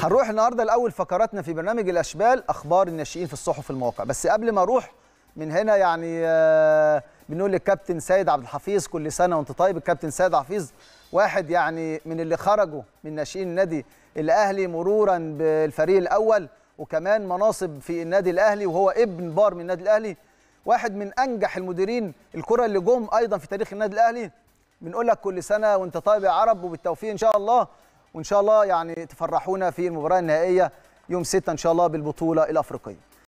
هنروح النهارده لاول فقراتنا في برنامج الاشبال اخبار الناشئين في الصحف المواقع بس قبل ما اروح من هنا يعني آه، بنقول للكابتن سيد عبد الحفيظ كل سنه وانت طيب الكابتن سيد حفيظ واحد يعني من اللي خرجوا من ناشئين النادي الاهلي مرورا بالفريق الاول وكمان مناصب في النادي الاهلي وهو ابن بار من النادي الاهلي واحد من انجح المديرين الكره اللي جم ايضا في تاريخ النادي الاهلي بنقول لك كل سنه وانت طيب يا عرب وبالتوفيق ان شاء الله وان شاء الله يعني تفرحونا في المباراه النهائيه يوم 6 ان شاء الله بالبطوله الافريقيه